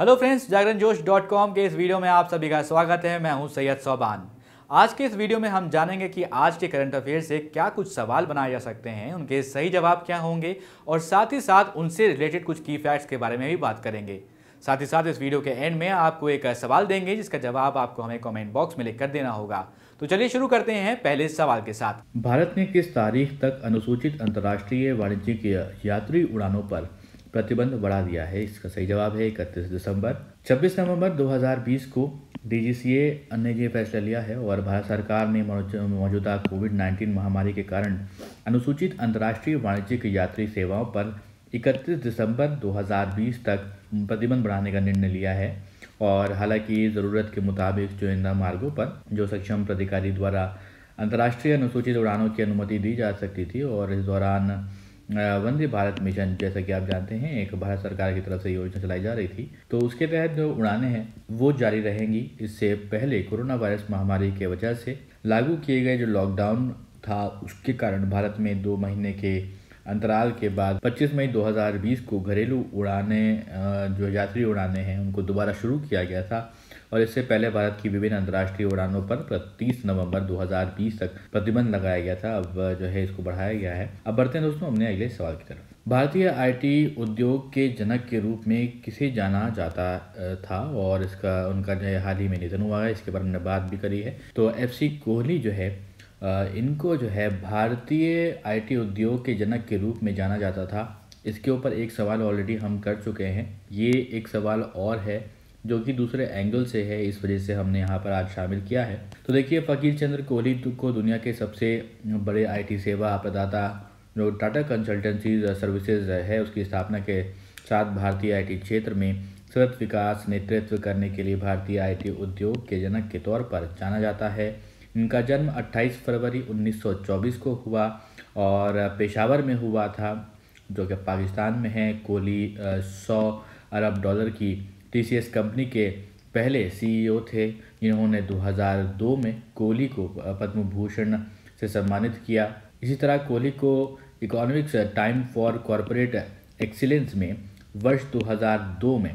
hello friends जागरण जोश dot com के इस वीडियो में आप सभी का स्वागत है मैं हूं सैयद सौबान आज के इस वीडियो में हम जानेंगे कि आज के करंट अफेयर से क्या कुछ सवाल बनाए जा सकते हैं उनके सही जवाब क्या होंगे और साथ ही साथ उनसे रिलेटेड कुछ की फैक्ट्स के बारे में भी बात करेंगे साथ ही साथ इस वीडियो के एंड में आपको एक सवाल देंगे जिसका जवाब आपको हमें कमेंट बॉक्स में लिख कर देना होगा तो चलिए शुरू करते हैं पहले सवाल के साथ भारत ने किस तारीख तक अनुसूचित अंतर्राष्ट्रीय वाणिज्यिक यात्री उड़ानों पर प्रतिबंध बढ़ा दिया है इसका सही जवाब है इकतीस दिसंबर 26 नवंबर 2020 को डीजीसीए ने ये फैसला लिया है और भारत सरकार ने मौजूदा कोविड 19 महामारी के कारण अनुसूचित अंतर्राष्ट्रीय वाणिज्यिक यात्री सेवाओं पर 31 दिसंबर 2020 तक प्रतिबंध बढ़ाने का निर्णय लिया है और हालांकि ज़रूरत के मुताबिक चुनिंदा मार्गों पर जो सक्षम प्राधिकारी द्वारा अंतर्राष्ट्रीय अनुसूचित उड़ानों की अनुमति दी जा सकती थी और इस दौरान वंदे भारत मिशन जैसा कि आप जानते हैं एक भारत सरकार की तरफ से योजना चलाई जा रही थी तो उसके तहत जो उड़ानें हैं वो जारी रहेंगी इससे पहले कोरोना वायरस महामारी के वजह से लागू किए गए जो लॉकडाउन था उसके कारण भारत में दो महीने के अंतराल के बाद 25 मई 2020 को घरेलू उड़ानें जो यात्री उड़ानें हैं उनको दोबारा शुरू किया गया था और इससे पहले भारत की विभिन्न अंतर्राष्ट्रीय उड़ानों पर तीस नवम्बर दो तक प्रतिबंध लगाया गया था अब जो है इसको बढ़ाया गया है अब बढ़ते हैं दोस्तों हमने अगले सवाल की तरफ भारतीय आईटी उद्योग के जनक के रूप में किसे जाना जाता था और इसका उनका जो है हाल ही में निधन हुआ है इसके बारे में बात भी करी है तो एफ कोहली जो है इनको जो है भारतीय आईटी उद्योग के जनक के रूप में जाना जाता था इसके ऊपर एक सवाल ऑलरेडी हम कर चुके हैं ये एक सवाल और है जो कि दूसरे एंगल से है इस वजह से हमने यहाँ पर आज शामिल किया है तो देखिए फ़कीर चंद्र कोहली तो को दुनिया के सबसे बड़े आईटी सेवा प्रदाता जो टाटा कंसल्टेंसी सर्विसेज है उसकी स्थापना के साथ भारतीय आईटी क्षेत्र में सतत विकास नेतृत्व करने के लिए भारतीय आईटी उद्योग के जनक के तौर पर जाना जाता है इनका जन्म 28 फरवरी 1924 को हुआ और पेशावर में हुआ था जो कि पाकिस्तान में है कोहली सौ अरब डॉलर की टी कंपनी के पहले सीईओ e थे जिन्होंने 2002 में कोहली को पद्म भूषण से सम्मानित किया इसी तरह कोहली को Economics Time for corporate excellence में वर्ष 2002 में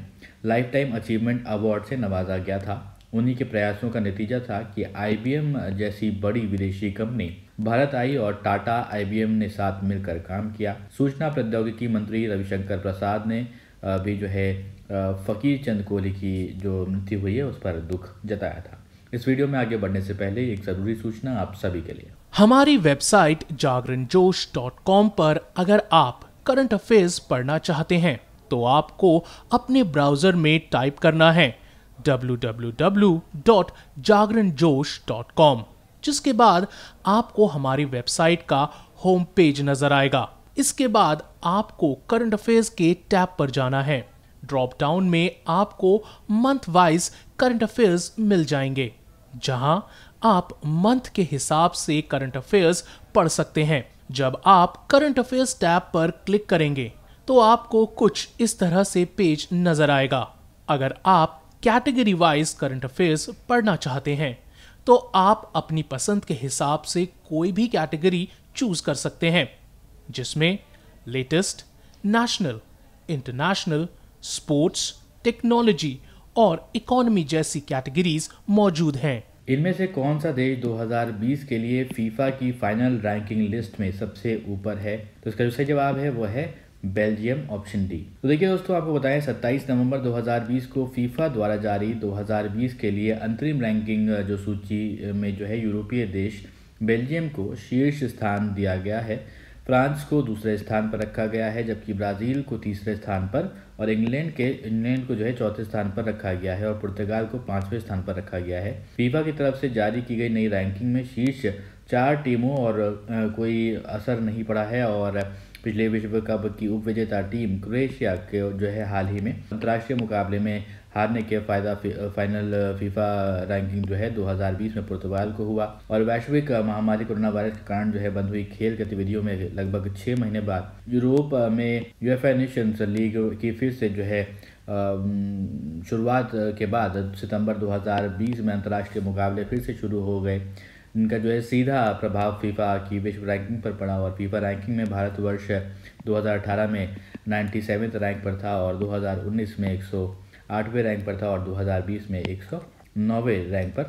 लाइफ टाइम अचीवमेंट अवार्ड से नवाजा गया था उन्हीं के प्रयासों का नतीजा था कि आईबीएम जैसी बड़ी विदेशी कंपनी भारत आई और टाटा आईबीएम ने साथ मिलकर काम किया सूचना प्रौद्योगिकी मंत्री रविशंकर प्रसाद ने भी जो है फ़कीर चंद कोहली की जो मृत्यु हुई है उस पर दुख जताया था इस वीडियो में आगे बढ़ने से पहले एक ज़रूरी सूचना आप सभी के लिए हमारी वेबसाइट जागरण जोश डॉट कॉम पर अगर आप करंट अफेयर्स पढ़ना चाहते हैं तो आपको अपने ब्राउजर में टाइप करना है www.jagranjosh.com जिसके बाद आपको हमारी वेबसाइट का होम पेज नजर आएगा इसके बाद आपको करंट अफेयर्स के टैब पर जाना है ड्रॉप डाउन में आपको मंथ वाइज करंट अफेयर्स मिल जाएंगे जहां आप मंथ के हिसाब से करंट अफेयर्स पढ़ सकते हैं जब आप करंट अफेयर्स टैब पर क्लिक करेंगे तो आपको कुछ इस तरह से पेज नजर आएगा अगर आप कैटेगरी वाइज करंट अफेयर्स पढ़ना चाहते हैं तो आप अपनी पसंद के हिसाब से कोई भी कैटेगरी चूज कर सकते हैं जिसमें latest national international sports technology और इकोनॉमी जैसी कैटेगरीज मौजूद हैं इनमें से कौन सा देश 2020 के लिए फीफा की फाइनल रैंकिंग लिस्ट में सबसे ऊपर है तो इसका जो सही जवाब है वो है बेल्जियम ऑप्शन डी तो देखिए दोस्तों आपको बताएं 27 नवंबर 2020 को फीफा द्वारा जारी 2020 के लिए अंतरिम रैंकिंग जो सूची में जो है यूरोपीय देश बेल्जियम को शीर्ष स्थान दिया गया है फ्रांस को दूसरे स्थान पर रखा गया है जबकि ब्राज़ील को तीसरे स्थान पर और इंग्लैंड के इंग्लैंड को जो है चौथे स्थान पर रखा गया है और पुर्तगाल को पाँचवें स्थान पर रखा गया है फीफा की तरफ से जारी की गई नई रैंकिंग में शीर्ष चार टीमों और कोई असर नहीं पड़ा है और पिछले विश्व कप की उप विजेता टीम क्रोएशिया के जो है हाल ही में अंतर्राष्ट्रीय मुकाबले में हारने के फायदा फाइनल फीफा रैंकिंग जो है 2020 में पुर्तगाल को हुआ और वैश्विक महामारी कोरोना वायरस के कारण जो है बंद हुई खेल गतिविधियों में लगभग छः महीने बाद यूरोप में यूएफए नेशंस लीग की फिर से जो है शुरुआत के बाद सितंबर 2020 में अंतर्राष्ट्रीय मुकाबले फिर से शुरू हो गए इनका जो है सीधा प्रभाव फीफा की विश्व रैंकिंग पर पड़ा और फीफा रैंकिंग में भारत वर्ष 2018 में 97 रैंक पर था और 2019 में 100 आठवें रैंक पर था और 2020 में एक सौ नौवे रैंक पर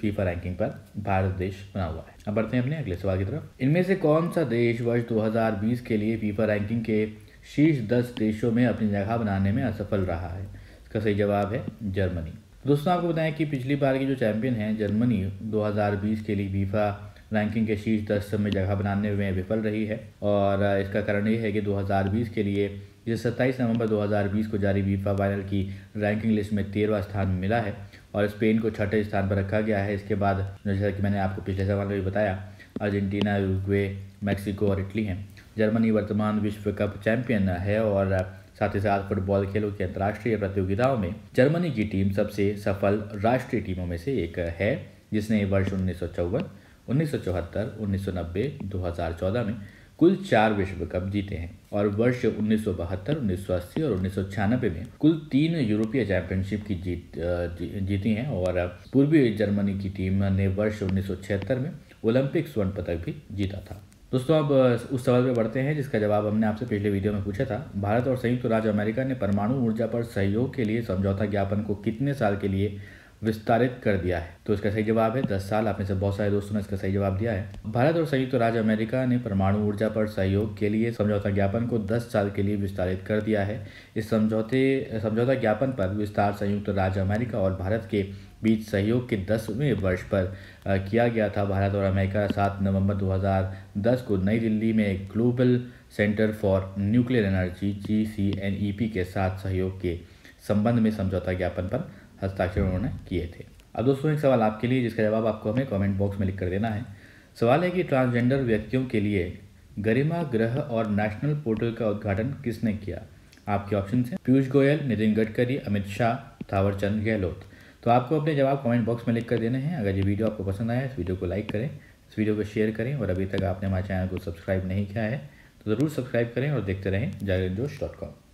फीफा रैंकिंग पर भारत देश बना हुआ है अब बढ़ते हैं अपने अगले सवाल की तरफ इनमें से कौन सा देश वर्ष 2020 के लिए फीफा रैंकिंग के शीर्ष दस देशों में अपनी जगह बनाने में असफल रहा है इसका सही जवाब है जर्मनी दोस्तों आपको बताएं कि पिछली बार की जो चैंपियन है जर्मनी 2020 के लिए फीफा रैंकिंग के शीर्ष दस में जगह बनाने में विफल रही है और इसका कारण ये है कि 2020 के लिए जिसे सत्ताईस नवंबर 2020 को जारी वीफा वायरल की रैंकिंग लिस्ट में तेरहवा स्थान मिला है और स्पेन को छठे स्थान पर रखा गया है इसके बाद जैसा कि मैंने आपको पिछले सवाल में भी बताया अर्जेंटीना यूरुग्वे मैक्सिको और इटली हैं जर्मनी वर्तमान विश्व कप चैंपियन है और साथ ही साथ फुटबॉल खेलों की अंतर्राष्ट्रीय प्रतियोगिताओं में जर्मनी की टीम सबसे सफल राष्ट्रीय टीमों में से एक है जिसने वर्ष उन्नीस सौ चौवन उन्नीस सौ चौहत्तर उन्नीस सौ नब्बे दो हज़ार चौदह में कुल चार विश्व कप जीते हैं और वर्ष उन्नीस सौ बहत्तर उन्नीस सौ अस्सी और उन्नीस सौ छियानबे में कुल तीन यूरोपीय चैंपियनशिप की जीत जीती हैं और पूर्वी जर्मनी की टीम ने वर्ष उन्नीस सौ छिहत्तर में ओलंपिक स्वर्ण पदक भी जीता था दोस्तों अब उस सवाल पर बढ़ते हैं जिसका जवाब हमने आपसे पिछले वीडियो में पूछा था भारत और संयुक्त राज्य अमेरिका ने परमाणु ऊर्जा पर सहयोग के लिए समझौता ज्ञापन को कितने साल के लिए विस्तारित कर दिया है तो इसका सही जवाब है दस साल आपने से बहुत सारे दोस्तों ने इसका सही जवाब दिया है भारत और संयुक्त तो राज्य अमेरिका ने परमाणु ऊर्जा पर सहयोग के लिए समझौता ज्ञापन को दस साल के लिए विस्तारित कर दिया है इस समझौते समझौता ज्ञापन पर विस्तार संयुक्त तो राज्य अमेरिका और भारत के बीच सहयोग के दसवें वर्ष पर किया गया था भारत और अमेरिका सात नवंबर 2010 को नई दिल्ली में global centre for nuclear energy जी के साथ सहयोग के संबंध में समझौता ज्ञापन पर हस्ताक्षर उन्होंने किए थे अब दोस्तों एक सवाल आपके लिए जिसका जवाब आपको हमें कमेंट बॉक्स में लिख कर देना है सवाल है कि ट्रांसजेंडर व्यक्तियों के लिए गरिमा ग्रह और नेशनल पोर्टल का उद्घाटन किसने किया आपके ऑप्शन हैं पीयूष गोयल नितिन गडकरी अमित शाह थावरचंद गहलोत तो आपको अपने जवाब कमेंट बॉक्स में लिख कर देने हैं अगर ये वीडियो आपको पसंद आया इस वीडियो को लाइक करें इस वीडियो को शेयर करें और अभी तक आपने हमारे चैनल को सब्सक्राइब नहीं किया है तो ज़रूर सब्सक्राइब करें और देखते रहें जागरण जोश डॉट कॉम